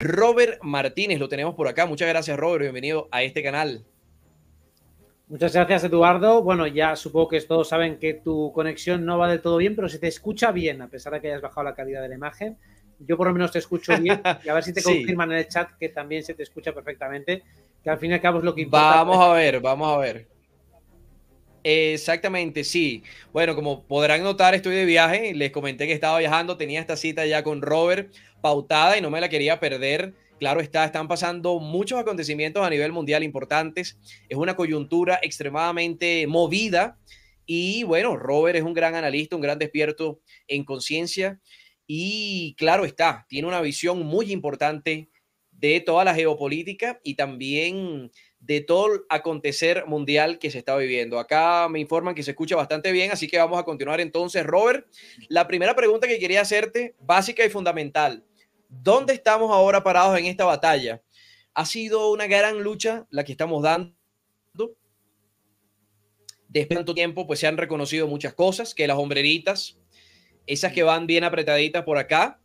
Robert Martínez, lo tenemos por acá. Muchas gracias, Robert. Bienvenido a este canal. Muchas gracias, Eduardo. Bueno, ya supongo que todos saben que tu conexión no va del todo bien, pero se te escucha bien, a pesar de que hayas bajado la calidad de la imagen. Yo por lo menos te escucho bien y a ver si te confirman en el chat que también se te escucha perfectamente, que al fin y al cabo es lo que importa. Vamos a ver, vamos a ver. Exactamente, sí. Bueno, como podrán notar, estoy de viaje. Les comenté que estaba viajando, tenía esta cita ya con Robert pautada y no me la quería perder. Claro está, están pasando muchos acontecimientos a nivel mundial importantes. Es una coyuntura extremadamente movida y bueno, Robert es un gran analista, un gran despierto en conciencia y claro está, tiene una visión muy importante de toda la geopolítica y también de todo el acontecer mundial que se está viviendo. Acá me informan que se escucha bastante bien, así que vamos a continuar entonces. Robert, la primera pregunta que quería hacerte, básica y fundamental. ¿Dónde estamos ahora parados en esta batalla? Ha sido una gran lucha la que estamos dando. Después de tanto tiempo, pues se han reconocido muchas cosas, que las hombreritas, esas que van bien apretaditas por acá,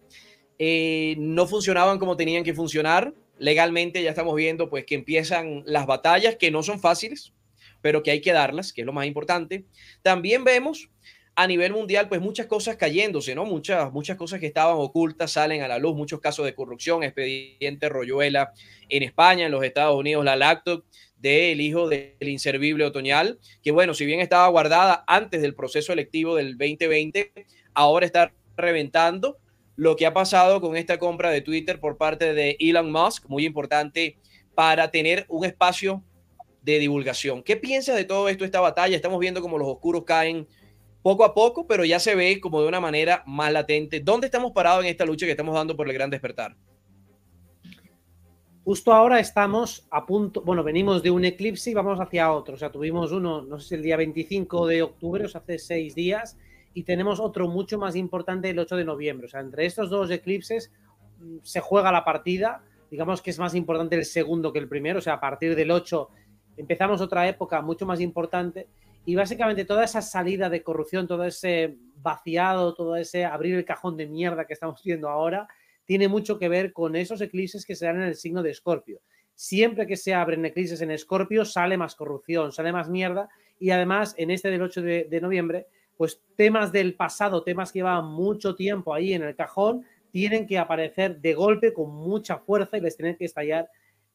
eh, no funcionaban como tenían que funcionar legalmente ya estamos viendo pues que empiezan las batallas que no son fáciles, pero que hay que darlas, que es lo más importante. También vemos a nivel mundial pues muchas cosas cayéndose, ¿no? Muchas muchas cosas que estaban ocultas salen a la luz, muchos casos de corrupción, expediente Royuela en España, en los Estados Unidos, la lacto del hijo del inservible Otoñal, que bueno, si bien estaba guardada antes del proceso electivo del 2020, ahora está reventando lo que ha pasado con esta compra de Twitter por parte de Elon Musk, muy importante para tener un espacio de divulgación. ¿Qué piensas de todo esto, esta batalla? Estamos viendo como los oscuros caen poco a poco, pero ya se ve como de una manera más latente. ¿Dónde estamos parados en esta lucha que estamos dando por el gran despertar? Justo ahora estamos a punto, bueno, venimos de un eclipse y vamos hacia otro. O sea, tuvimos uno, no sé si el día 25 de octubre, o sea, hace seis días, y tenemos otro mucho más importante el 8 de noviembre. O sea, entre estos dos eclipses mm, se juega la partida. Digamos que es más importante el segundo que el primero. O sea, a partir del 8 empezamos otra época mucho más importante. Y básicamente toda esa salida de corrupción, todo ese vaciado, todo ese abrir el cajón de mierda que estamos viendo ahora, tiene mucho que ver con esos eclipses que se dan en el signo de Escorpio. Siempre que se abren eclipses en Escorpio sale más corrupción, sale más mierda. Y además, en este del 8 de, de noviembre, pues temas del pasado, temas que llevan mucho tiempo ahí en el cajón, tienen que aparecer de golpe con mucha fuerza y les tienen que estallar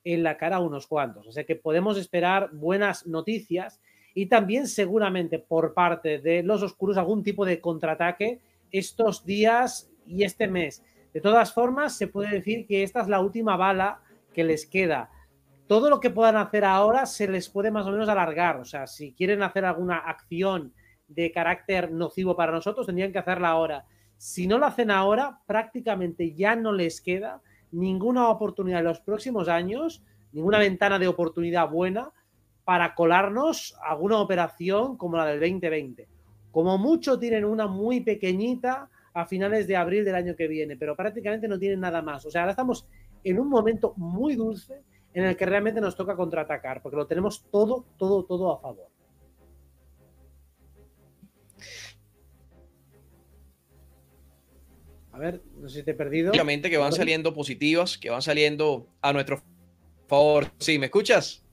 en la cara unos cuantos. O sea que podemos esperar buenas noticias y también seguramente por parte de los oscuros algún tipo de contraataque estos días y este mes. De todas formas, se puede decir que esta es la última bala que les queda. Todo lo que puedan hacer ahora se les puede más o menos alargar. O sea, si quieren hacer alguna acción de carácter nocivo para nosotros, tendrían que hacerla ahora. Si no lo hacen ahora, prácticamente ya no les queda ninguna oportunidad en los próximos años, ninguna ventana de oportunidad buena para colarnos alguna operación como la del 2020. Como mucho tienen una muy pequeñita a finales de abril del año que viene, pero prácticamente no tienen nada más. O sea, ahora estamos en un momento muy dulce en el que realmente nos toca contraatacar, porque lo tenemos todo, todo, todo a favor. A ver, no sé si te he perdido. Obviamente que van saliendo positivas, que van saliendo a nuestro favor. Sí, ¿me escuchas?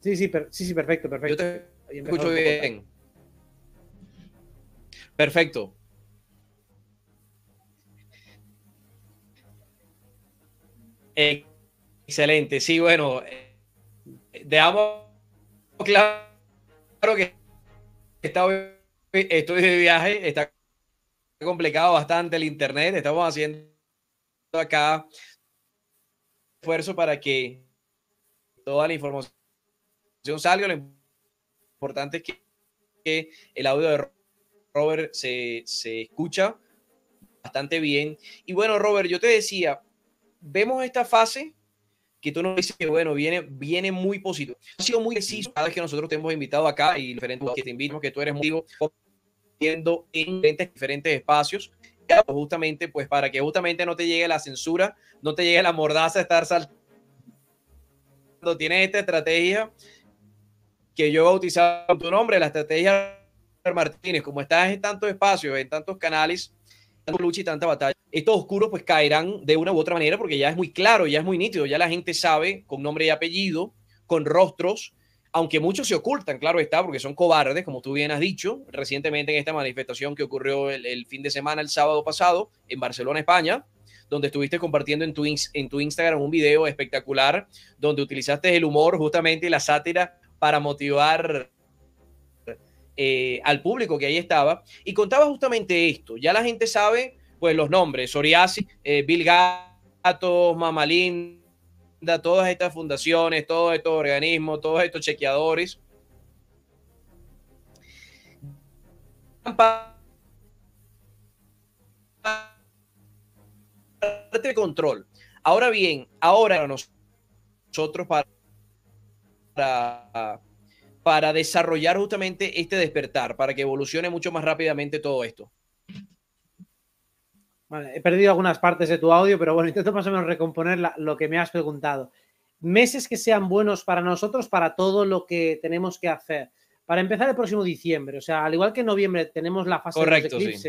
Sí, sí, sí, sí, perfecto, perfecto. Yo te escucho bien. Perfecto. excelente, sí, bueno, eh, dejamos claro que está, estoy de viaje, está complicado bastante el Internet. Estamos haciendo acá esfuerzo para que toda la información salga. Lo importante es que, que el audio de Robert se, se, escucha bastante bien. Y bueno, Robert, yo te decía, vemos esta fase que tú nos dices que, bueno, viene, viene muy positivo. Ha sido muy preciso cada vez que nosotros te hemos invitado acá y diferentes que te invitamos, que tú eres muy en diferentes espacios justamente pues para que justamente no te llegue la censura, no te llegue la mordaza de estar saltando. Tienes esta estrategia que yo he bautizado con tu nombre, la estrategia Martínez, como estás en tantos espacios, en tantos canales, tanta lucha y tanta batalla, estos oscuros pues caerán de una u otra manera porque ya es muy claro, ya es muy nítido, ya la gente sabe con nombre y apellido, con rostros, aunque muchos se ocultan, claro está, porque son cobardes, como tú bien has dicho, recientemente en esta manifestación que ocurrió el, fin de semana, el sábado pasado, en Barcelona, España, donde estuviste compartiendo en tu, Instagram un video espectacular, donde utilizaste el humor justamente y la sátira para motivar eh, al público que ahí estaba. Y contaba justamente esto, ya la gente sabe pues los nombres, Soriasi, eh, Bill Gatos, Mamalín, todas estas fundaciones, todos estos organismos, todos estos chequeadores. de control. Ahora bien, ahora nosotros para, para desarrollar justamente este despertar, para que evolucione mucho más rápidamente todo esto he perdido algunas partes de tu audio, pero bueno, intento más o menos recomponer lo que me has preguntado. Meses que sean buenos para nosotros, para todo lo que tenemos que hacer. Para empezar el próximo diciembre, o sea, al igual que en noviembre tenemos la fase de los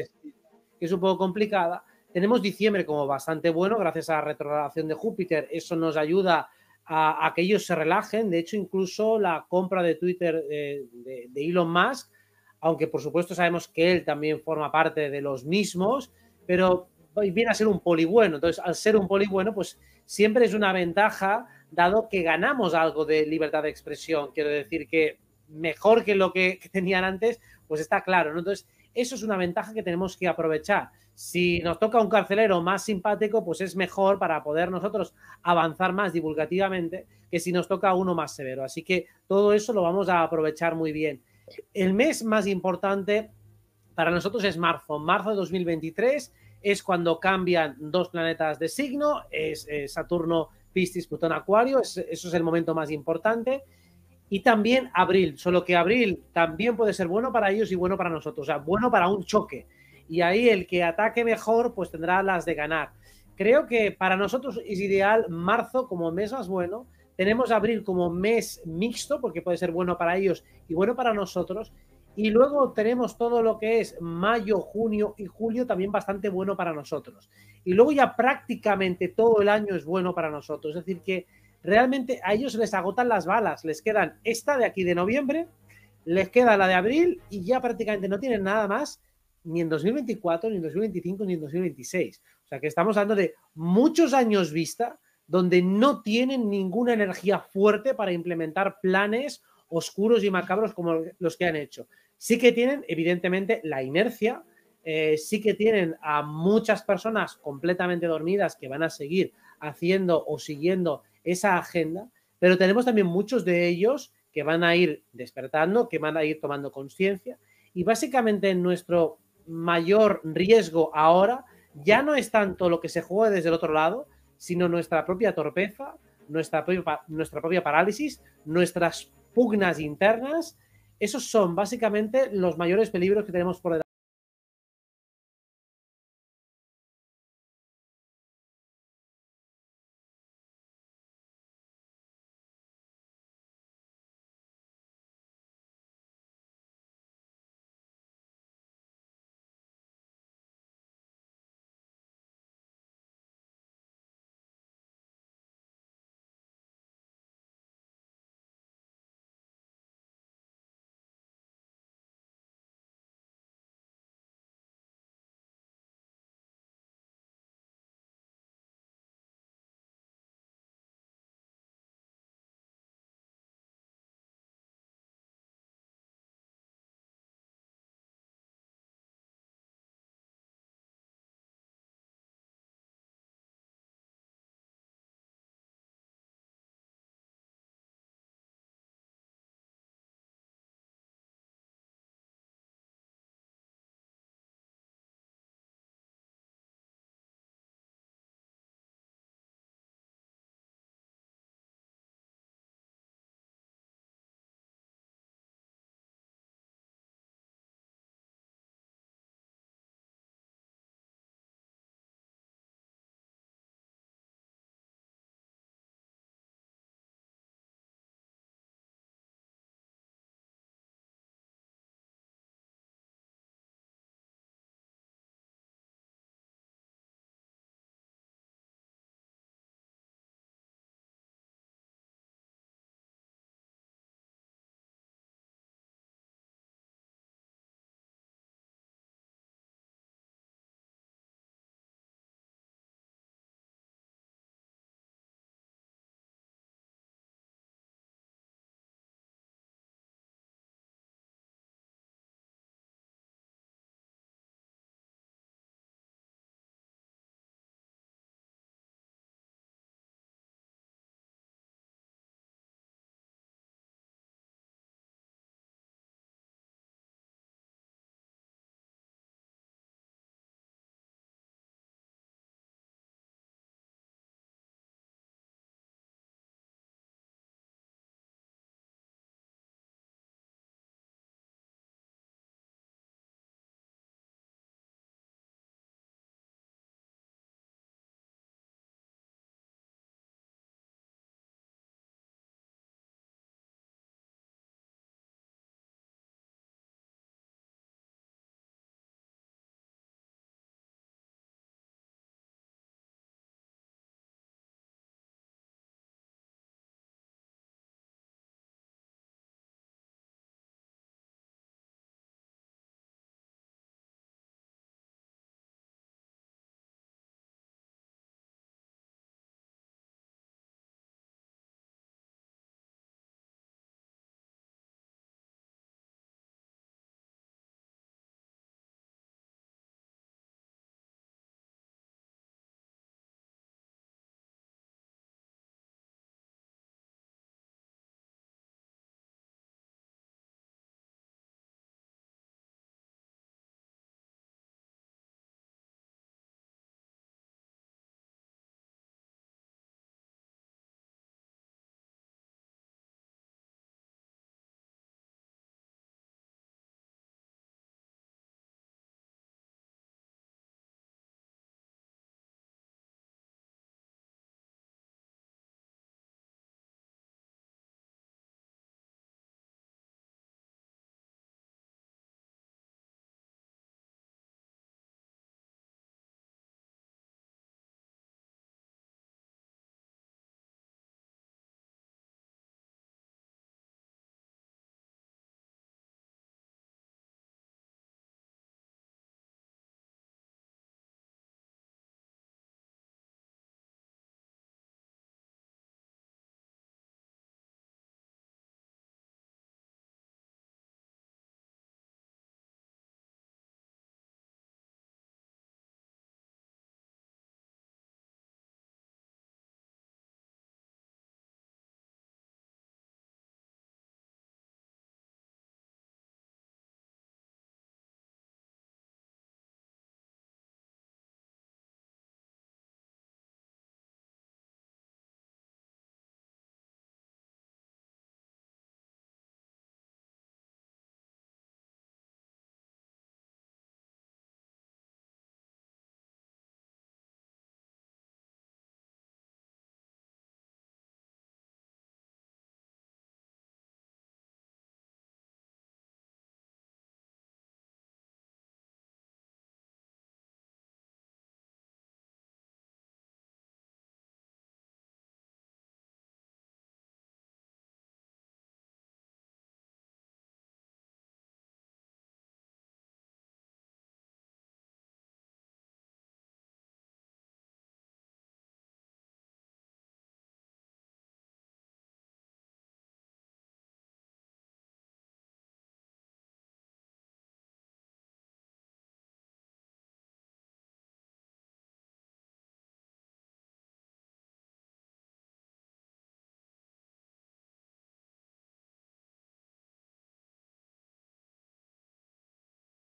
que es un poco complicada, tenemos diciembre como bastante bueno, gracias a la retrogradación de Júpiter. Eso nos ayuda a, que ellos se relajen. De hecho, incluso la compra de Twitter eh, de Elon Musk, aunque por supuesto sabemos que él también forma parte de los mismos, pero viene a ser un poli bueno. Entonces, al ser un poli bueno, pues siempre es una ventaja, dado que ganamos algo de libertad de expresión. Quiero decir que mejor que lo que, tenían antes, pues está claro. Entonces, eso es una ventaja que tenemos que aprovechar. Si nos toca un carcelero más simpático, pues es mejor para poder nosotros avanzar más divulgativamente que si nos toca uno más severo. Así que todo eso lo vamos a aprovechar muy bien. El mes más importante para nosotros es marzo. Marzo de 2023 es cuando cambian dos planetas de signo, es eh, Saturno, Piscis, Plutón, Acuario, eso es el momento más importante. Y también abril, solo que abril también puede ser bueno para ellos y bueno para nosotros, o sea, bueno para un choque. Y ahí el que ataque mejor, pues tendrá las de ganar. Creo que para nosotros es ideal marzo como mes más bueno. Tenemos abril como mes mixto, porque puede ser bueno para ellos y bueno para nosotros y luego tenemos todo lo que es mayo, junio y julio también bastante bueno para nosotros. Y luego ya prácticamente todo el año es bueno para nosotros. Es decir, que realmente a ellos les agotan las balas. Les quedan esta de aquí de noviembre, les queda la de abril y ya prácticamente no tienen nada más ni en 2024, ni en 2025, ni en 2026. O sea que estamos hablando de muchos años vista donde no tienen ninguna energía fuerte para implementar planes oscuros y macabros como los que han hecho. Sí que tienen, evidentemente, la inercia, eh, sí que tienen a muchas personas completamente dormidas que van a seguir haciendo o siguiendo esa agenda, pero tenemos también muchos de ellos que van a ir despertando, que van a ir tomando conciencia y básicamente nuestro mayor riesgo ahora ya no es tanto lo que se juega desde el otro lado, sino nuestra propia torpeza, nuestra propia parálisis, nuestras pugnas internas, esos son básicamente los mayores peligros que tenemos por delante.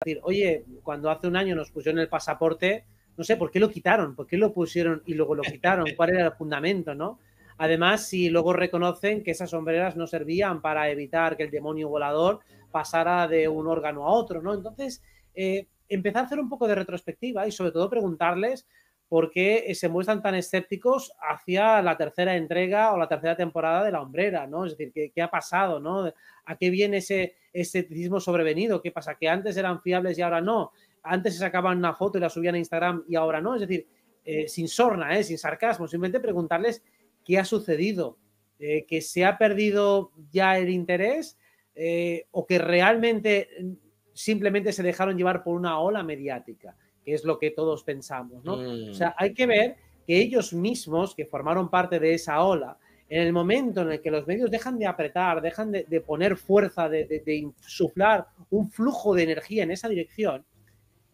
decir, oye, cuando hace un año nos pusieron el pasaporte, no sé, ¿por qué lo quitaron? ¿Por qué lo pusieron y luego lo quitaron? ¿Cuál era el fundamento, no? Además, si luego reconocen que esas sombreras no servían para evitar que el demonio volador pasara de un órgano a otro, ¿no? Entonces, eh, empezar a hacer un poco de retrospectiva y sobre todo preguntarles por qué se muestran tan escépticos hacia la tercera entrega o la tercera temporada de La Hombrera, ¿no? Es decir, ¿qué, qué ha pasado, no? ¿A qué viene ese, el sobrevenido. ¿Qué pasa? ¿Que antes eran fiables y ahora no? ¿Antes se sacaban una foto y la subían a Instagram y ahora no? Es decir, eh, sin sorna, ¿eh? sin sarcasmo, simplemente preguntarles qué ha sucedido, eh, que se ha perdido ya el interés o que realmente mm, simplemente se dejaron llevar por una ola mediática, que es lo que todos pensamos. ¿no? Mm. O sea, hay que ver que ellos mismos, que formaron parte de esa ola, en el momento en el que los medios dejan de apretar, dejan de, poner fuerza, de, insuflar un flujo de energía en esa dirección,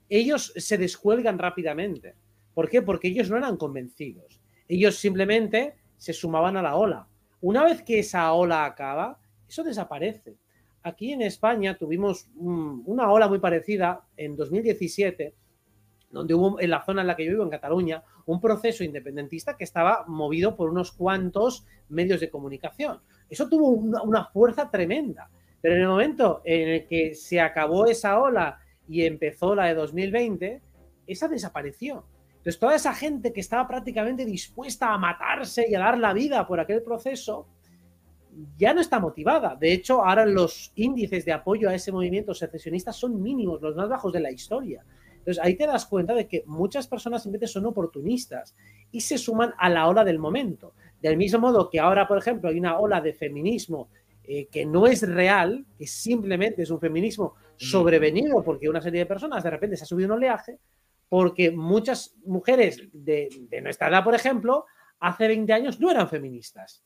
ellos se descuelgan rápidamente. ¿Por qué? Porque ellos no eran convencidos. Ellos simplemente se sumaban a la ola. Una vez que esa ola acaba, eso desaparece. Aquí en España tuvimos una ola muy parecida en 2017 donde hubo en la zona en la que yo vivo, en Cataluña, un proceso independentista que estaba movido por unos cuantos medios de comunicación. Eso tuvo una, fuerza tremenda, pero en el momento en el que se acabó esa ola y empezó la de 2020, esa desapareció. Entonces, toda esa gente que estaba prácticamente dispuesta a matarse y a dar la vida por aquel proceso, ya no está motivada. De hecho, ahora los índices de apoyo a ese movimiento secesionista son mínimos, los más bajos de la historia. Entonces ahí te das cuenta de que muchas personas simplemente son oportunistas y se suman a la ola del momento. Del mismo modo que ahora, por ejemplo, hay una ola de feminismo eh, que no es real, que simplemente es un feminismo mm. sobrevenido porque una serie de personas de repente se ha subido un oleaje, porque muchas mujeres de, nuestra edad, por ejemplo, hace 20 años no eran feministas.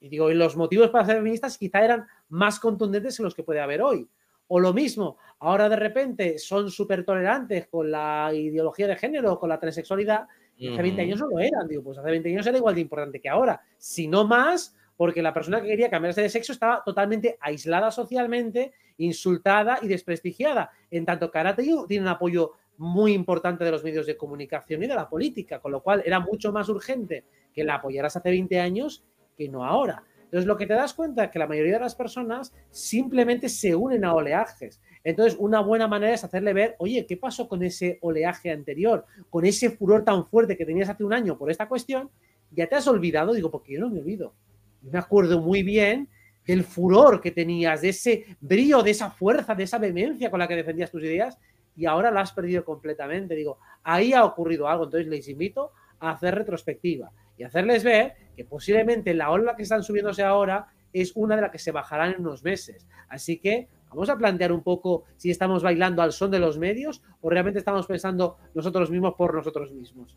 Y digo, y los motivos para ser feministas quizá eran más contundentes que los que puede haber hoy. O lo mismo, ahora de repente son súper tolerantes con la ideología de género, con la transexualidad, y hace 20 años no lo eran. Digo, pues hace 20 años era igual de importante que ahora, si no más, porque la persona que quería cambiarse de sexo estaba totalmente aislada socialmente, insultada y desprestigiada. En tanto que ahora tiene un apoyo muy importante de los medios de comunicación y de la política, con lo cual era mucho más urgente que la apoyaras hace 20 años que no ahora. Entonces, lo que te das cuenta es que la mayoría de las personas simplemente se unen a oleajes. Entonces, una buena manera es hacerle ver, oye, ¿qué pasó con ese oleaje anterior? Con ese furor tan fuerte que tenías hace un año por esta cuestión, ya te has olvidado. Digo, porque yo no me olvido. Me acuerdo muy bien del furor que tenías, de ese brío, de esa fuerza, de esa vehemencia con la que defendías tus ideas y ahora la has perdido completamente. Digo, ahí ha ocurrido algo. Entonces, les invito hacer retrospectiva y hacerles ver que posiblemente la ola que están subiéndose ahora es una de las que se bajarán en unos meses. Así que vamos a plantear un poco si estamos bailando al son de los medios o realmente estamos pensando nosotros mismos por nosotros mismos.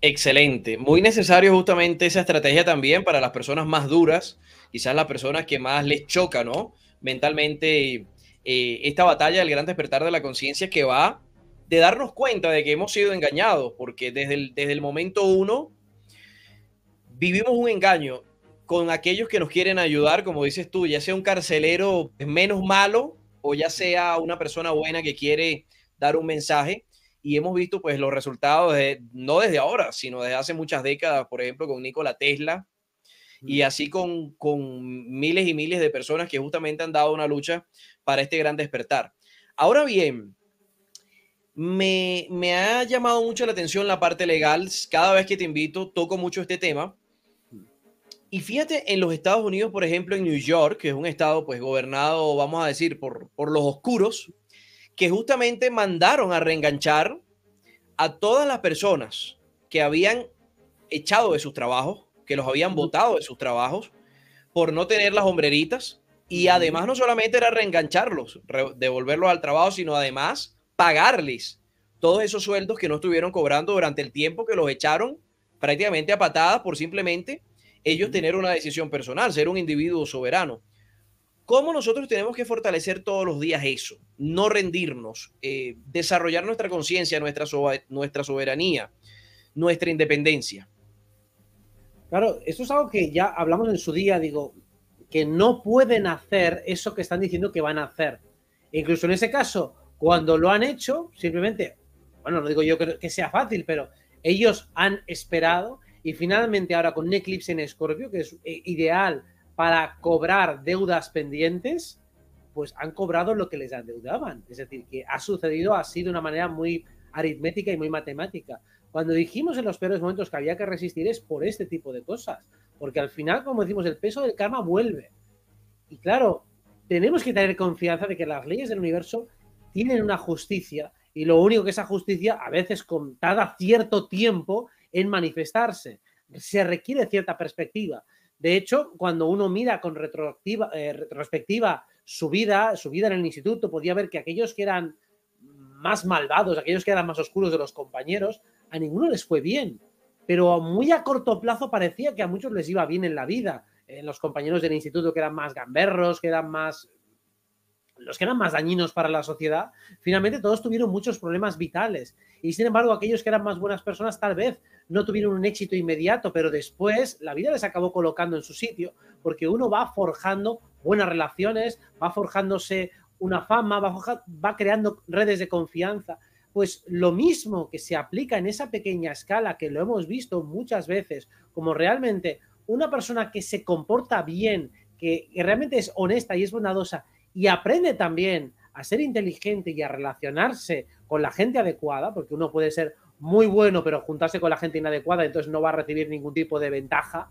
Excelente, muy necesario justamente esa estrategia también para las personas más duras, quizás las personas que más les choca, ¿no? Mentalmente, eh, esta batalla del gran despertar de la conciencia que va de darnos cuenta de que hemos sido engañados, porque desde el, desde el momento uno vivimos un engaño con aquellos que nos quieren ayudar, como dices tú, ya sea un carcelero pues, menos malo o ya sea una persona buena que quiere dar un mensaje. Y hemos visto pues los resultados, de, no desde ahora, sino desde hace muchas décadas, por ejemplo, con Nikola Tesla y así con, con miles y miles de personas que justamente han dado una lucha para este gran despertar. Ahora bien, me, me, ha llamado mucho la atención la parte legal. Cada vez que te invito, toco mucho este tema. Y fíjate, en los Estados Unidos, por ejemplo, en New York, que es un estado pues gobernado, vamos a decir, por, los oscuros, que justamente mandaron a reenganchar a todas las personas que habían echado de sus trabajos, que los habían votado de sus trabajos por no tener las hombreritas. Y además no solamente era reengancharlos, devolverlos al trabajo, sino además pagarles todos esos sueldos que no estuvieron cobrando durante el tiempo que los echaron prácticamente a patadas por simplemente ellos tener una decisión personal, ser un individuo soberano. ¿Cómo nosotros tenemos que fortalecer todos los días eso? No rendirnos, eh, desarrollar nuestra conciencia, nuestra, nuestra soberanía, nuestra independencia. Claro, eso es algo que ya hablamos en su día, digo, que no pueden hacer eso que están diciendo que van a hacer. incluso en ese caso, cuando lo han hecho, simplemente, bueno, no digo yo que, sea fácil, pero ellos han esperado y finalmente ahora con eclipse en Escorpio, que es eh, ideal para cobrar deudas pendientes, pues han cobrado lo que les endeudaban. Es decir, que ha sucedido así de una manera muy aritmética y muy matemática. Cuando dijimos en los peores momentos que había que resistir es por este tipo de cosas, porque al final, como decimos, el peso del karma vuelve. Y claro, tenemos que tener confianza de que las leyes del universo tienen una justicia y lo único que esa justicia a veces contada cierto tiempo en manifestarse. Se requiere cierta perspectiva. De hecho, cuando uno mira con retroactiva, eh, retrospectiva su vida, su vida en el instituto, podía ver que aquellos que eran más malvados, aquellos que eran más oscuros de los compañeros, a ninguno les fue bien. Pero muy a corto plazo parecía que a muchos les iba bien en la vida. En eh, los compañeros del instituto que eran más gamberros, que eran más los que eran más dañinos para la sociedad, finalmente todos tuvieron muchos problemas vitales. Y sin embargo, aquellos que eran más buenas personas tal vez no tuvieron un éxito inmediato, pero después la vida les acabó colocando en su sitio, porque uno va forjando buenas relaciones, va forjándose una fama, va, creando redes de confianza. Pues lo mismo que se aplica en esa pequeña escala, que lo hemos visto muchas veces, como realmente una persona que se comporta bien, que realmente es honesta y es bondadosa y aprende también a ser inteligente y a relacionarse con la gente adecuada, porque uno puede ser muy bueno, pero juntarse con la gente inadecuada, entonces no va a recibir ningún tipo de ventaja.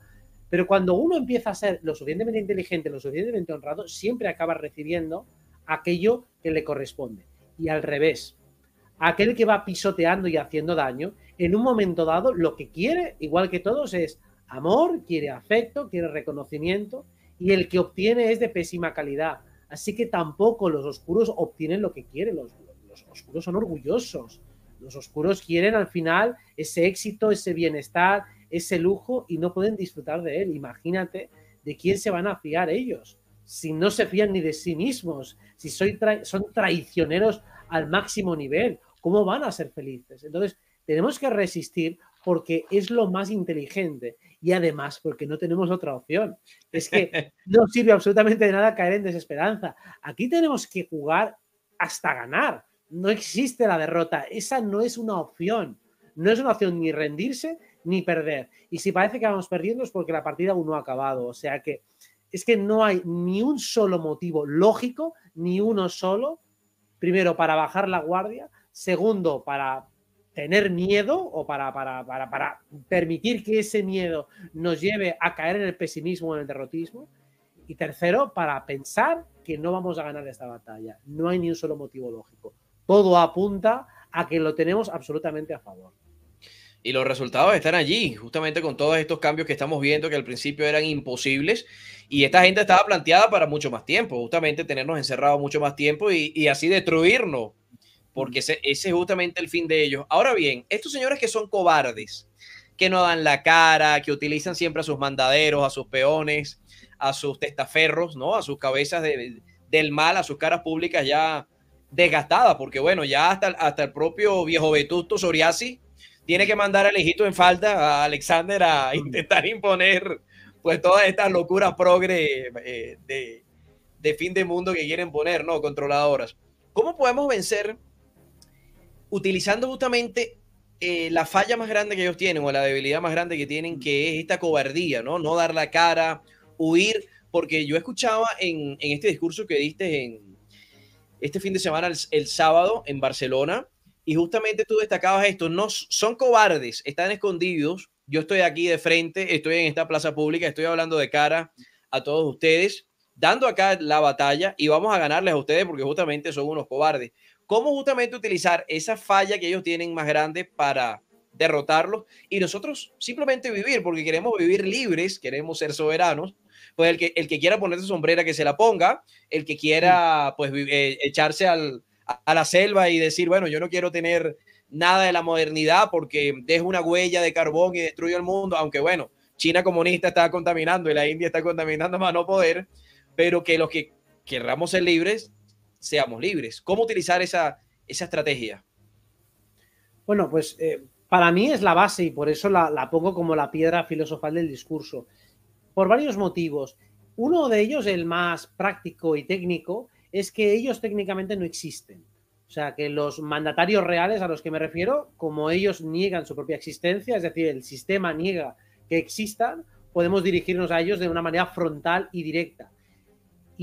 Pero cuando uno empieza a ser lo suficientemente inteligente, lo suficientemente honrado, siempre acaba recibiendo aquello que le corresponde. Y al revés, aquel que va pisoteando y haciendo daño, en un momento dado lo que quiere, igual que todos, es amor, quiere afecto, quiere reconocimiento, y el que obtiene es de pésima calidad Así que tampoco los oscuros obtienen lo que quieren. Los, oscuros son orgullosos. Los oscuros quieren al final ese éxito, ese bienestar, ese lujo y no pueden disfrutar de él. Imagínate de quién se van a fiar ellos. Si no se fían ni de sí mismos, si son traicioneros al máximo nivel, ¿cómo van a ser felices? Entonces, tenemos que resistir porque es lo más inteligente y además porque no tenemos otra opción. Es que no sirve absolutamente de nada caer en desesperanza. Aquí tenemos que jugar hasta ganar. No existe la derrota. Esa no es una opción. No es una opción ni rendirse ni perder. Y si parece que vamos perdiendo es porque la partida aún no ha acabado. O sea que es que no hay ni un solo motivo lógico, ni uno solo, primero para bajar la guardia, segundo para tener miedo o para, para, permitir que ese miedo nos lleve a caer en el pesimismo o en el derrotismo. Y tercero, para pensar que no vamos a ganar esta batalla. No hay ni un solo motivo lógico. Todo apunta a que lo tenemos absolutamente a favor. Y los resultados están allí, justamente con todos estos cambios que estamos viendo que al principio eran imposibles. Y esta gente estaba planteada para mucho más tiempo, justamente tenernos encerrados mucho más tiempo y, y así destruirnos porque ese, es justamente el fin de ellos. Ahora bien, estos señores que son cobardes, que no dan la cara, que utilizan siempre a sus mandaderos, a sus peones, a sus testaferros, ¿no? A sus cabezas del mal, a sus caras públicas ya desgastadas, porque bueno, ya hasta, el propio viejo vetusto Soriasi tiene que mandar al hijito en falda a Alexander a mm. intentar imponer pues todas estas locuras progre eh, de, de fin de mundo que quieren poner, ¿no? Controladoras. ¿Cómo podemos vencer utilizando justamente eh, la falla más grande que ellos tienen o la debilidad más grande que tienen, que es esta cobardía, ¿no? No dar la cara, huir, porque yo escuchaba en, este discurso que diste en este fin de semana, el, el sábado, en Barcelona, y justamente tú destacabas esto, no son cobardes, están escondidos, yo estoy aquí de frente, estoy en esta plaza pública, estoy hablando de cara a todos ustedes, dando acá la batalla y vamos a ganarles a ustedes porque justamente son unos cobardes cómo justamente utilizar esa falla que ellos tienen más grande para derrotarlos y nosotros simplemente vivir, porque queremos vivir libres, queremos ser soberanos. Pues el que, el que quiera ponerse sombrera, que se la ponga, el que quiera pues eh, echarse a la selva y decir, bueno, yo no quiero tener nada de la modernidad porque dejo una huella de carbón y destruyo el mundo, aunque bueno, China comunista está contaminando y la India está contaminando más no poder, pero que los que querramos ser libres seamos libres. ¿Cómo utilizar esa, esa estrategia? Bueno, pues eh, para mí es la base y por eso la, la pongo como la piedra filosofal del discurso. Por varios motivos. Uno de ellos, el más práctico y técnico, es que ellos técnicamente no existen. O sea, que los mandatarios reales a los que me refiero, como ellos niegan su propia existencia, es decir, el sistema niega que existan, podemos dirigirnos a ellos de una manera frontal y directa.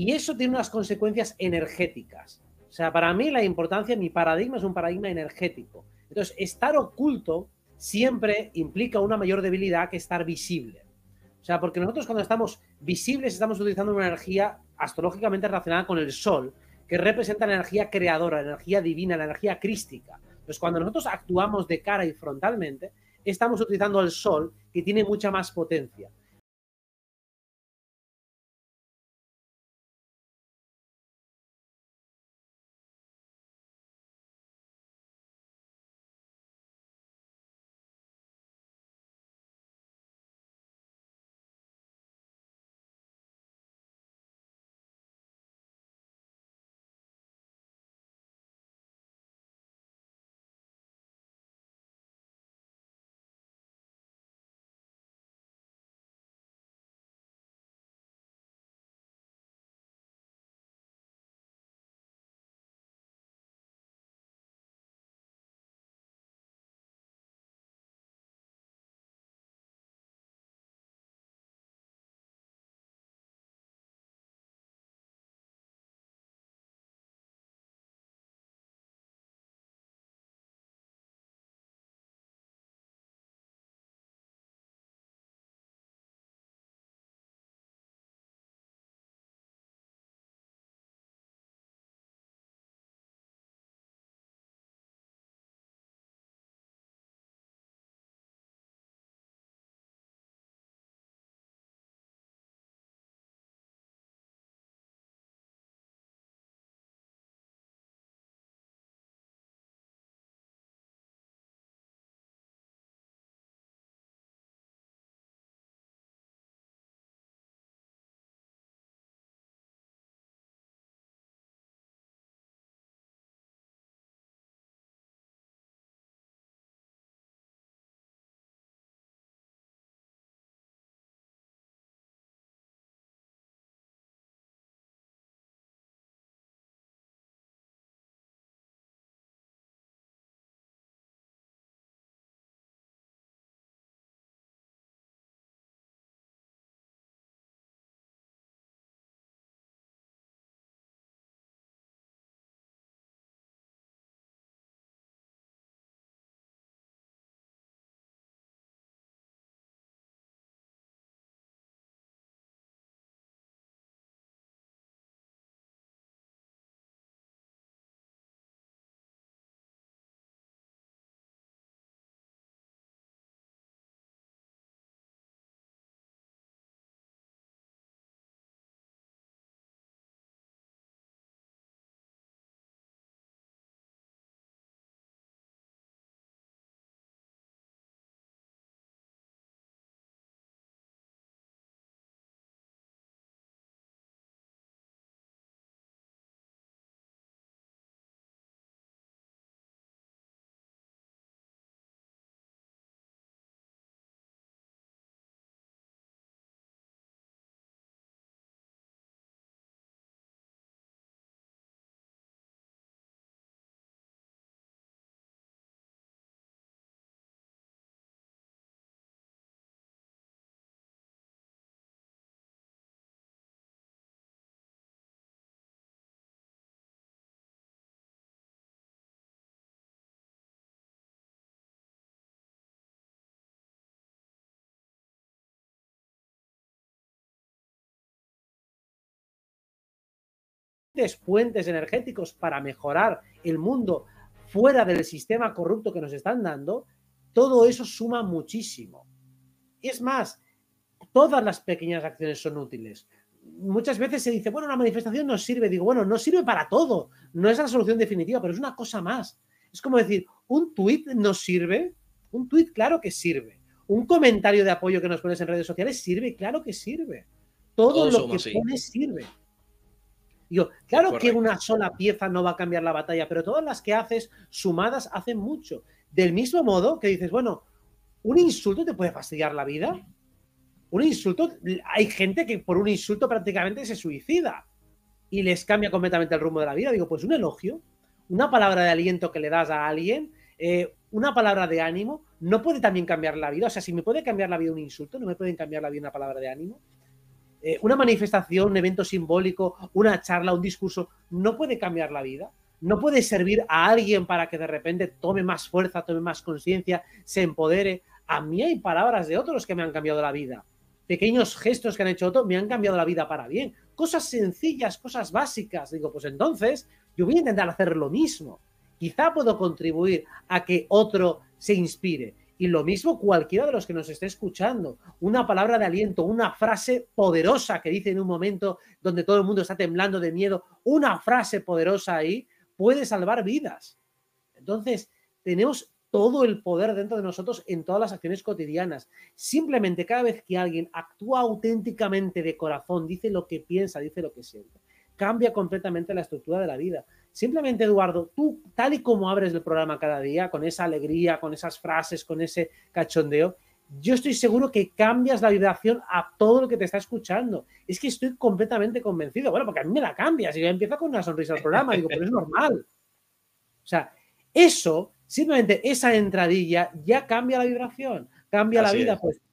Y eso tiene unas consecuencias energéticas. O sea, para mí la importancia, mi paradigma es un paradigma energético. Entonces, estar oculto siempre implica una mayor debilidad que estar visible. O sea, porque nosotros cuando estamos visibles estamos utilizando una energía astrológicamente relacionada con el sol, que representa la energía creadora, la energía divina, la energía crística. Entonces, cuando nosotros actuamos de cara y frontalmente, estamos utilizando el sol que tiene mucha más potencia. puentes energéticos para mejorar el mundo fuera del sistema corrupto que nos están dando, todo eso suma muchísimo. Y es más, todas las pequeñas acciones son útiles. Muchas veces se dice, bueno, una manifestación no sirve. Digo, bueno, no sirve para todo. No es la solución definitiva, pero es una cosa más. Es como decir, un tuit no sirve. Un tuit, claro que sirve. Un comentario de apoyo que nos pones en redes sociales sirve, claro que sirve. Todo lo que pones sirve. Digo, claro que una sola pieza no va a cambiar la batalla, pero todas las que haces sumadas hacen mucho. Del mismo modo que dices, bueno, un insulto te puede fastidiar la vida. Un insulto, hay gente que por un insulto prácticamente se suicida y les cambia completamente el rumbo de la vida. Digo, pues un elogio, una palabra de aliento que le das a alguien, eh, una palabra de ánimo, no puede también cambiar la vida. O sea, si me puede cambiar la vida un insulto, no me pueden cambiar la vida una palabra de ánimo. Eh, una manifestación, un evento simbólico, una charla, un discurso, no puede cambiar la vida. No puede servir a alguien para que de repente tome más fuerza, tome más conciencia, se empodere. A mí hay palabras de otros que me han cambiado la vida. Pequeños gestos que han hecho otros me han cambiado la vida para bien. Cosas sencillas, cosas básicas. Digo, pues entonces yo voy a intentar hacer lo mismo. Quizá puedo contribuir a que otro se inspire. Y lo mismo cualquiera de los que nos esté escuchando, una palabra de aliento, una frase poderosa que dice en un momento donde todo el mundo está temblando de miedo, una frase poderosa ahí puede salvar vidas. Entonces, tenemos todo el poder dentro de nosotros en todas las acciones cotidianas. Simplemente cada vez que alguien actúa auténticamente de corazón, dice lo que piensa, dice lo que siente, cambia completamente la estructura de la vida. Simplemente, Eduardo, tú, tal y como abres el programa cada día, con esa alegría, con esas frases, con ese cachondeo, yo estoy seguro que cambias la vibración a todo lo que te está escuchando. Es que estoy completamente convencido. Bueno, porque a mí me la cambias y yo empiezo con una sonrisa al programa. Digo, pero es normal. O sea, eso, simplemente esa entradilla ya cambia la vibración, cambia la vida. Pues